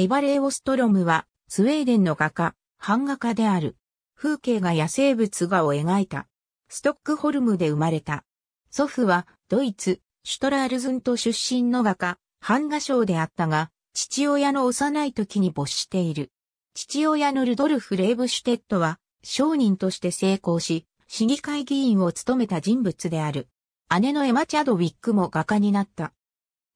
エヴァレー・オストロムは、スウェーデンの画家、版画家である。風景画や生物画を描いた。ストックホルムで生まれた。祖父は、ドイツ、シュトラールズント出身の画家、版画賞であったが、父親の幼い時に没している。父親のルドルフ・レーブシュテットは、商人として成功し、市議会議員を務めた人物である。姉のエマ・チャドウィックも画家になった。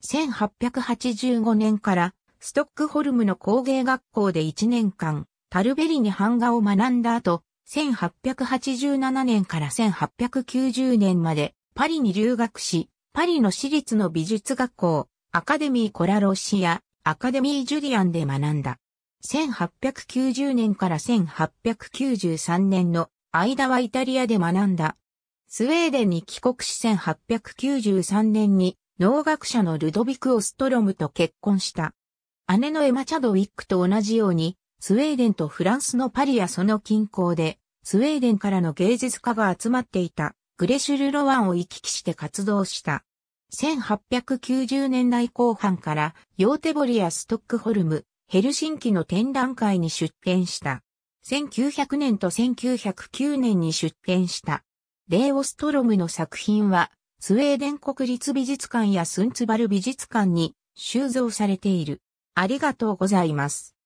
1885年からストックホルムの工芸学校で1年間、タルベリに版画を学んだ後、1887年から1890年までパリに留学し、パリの私立の美術学校、アカデミー・コラ・ロシア、アカデミー・ジュリアンで学んだ。1890年から1893年の間はイタリアで学んだ。スウェーデンに帰国し1893年に農学者のルドビク・オストロムと結婚した。姉のエマ・チャドウィックと同じように、スウェーデンとフランスのパリやその近郊で、スウェーデンからの芸術家が集まっていた、グレシュル・ロワンを行き来して活動した。1890年代後半から、ヨーテボリやストックホルム、ヘルシンキの展覧会に出展した。1900年と1909年に出展した。レオストロムの作品は、スウェーデン国立美術館やスンツバル美術館に収蔵されている。ありがとうございます。